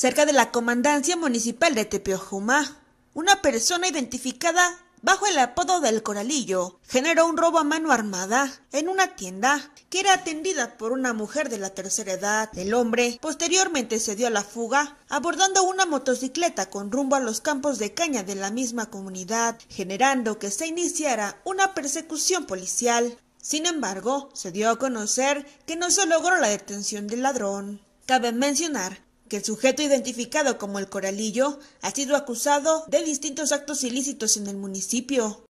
cerca de la comandancia municipal de Tepeojumá. Una persona identificada bajo el apodo del Coralillo, generó un robo a mano armada en una tienda que era atendida por una mujer de la tercera edad. El hombre posteriormente se dio a la fuga abordando una motocicleta con rumbo a los campos de caña de la misma comunidad, generando que se iniciara una persecución policial. Sin embargo, se dio a conocer que no se logró la detención del ladrón. Cabe mencionar que el sujeto identificado como el Coralillo ha sido acusado de distintos actos ilícitos en el municipio.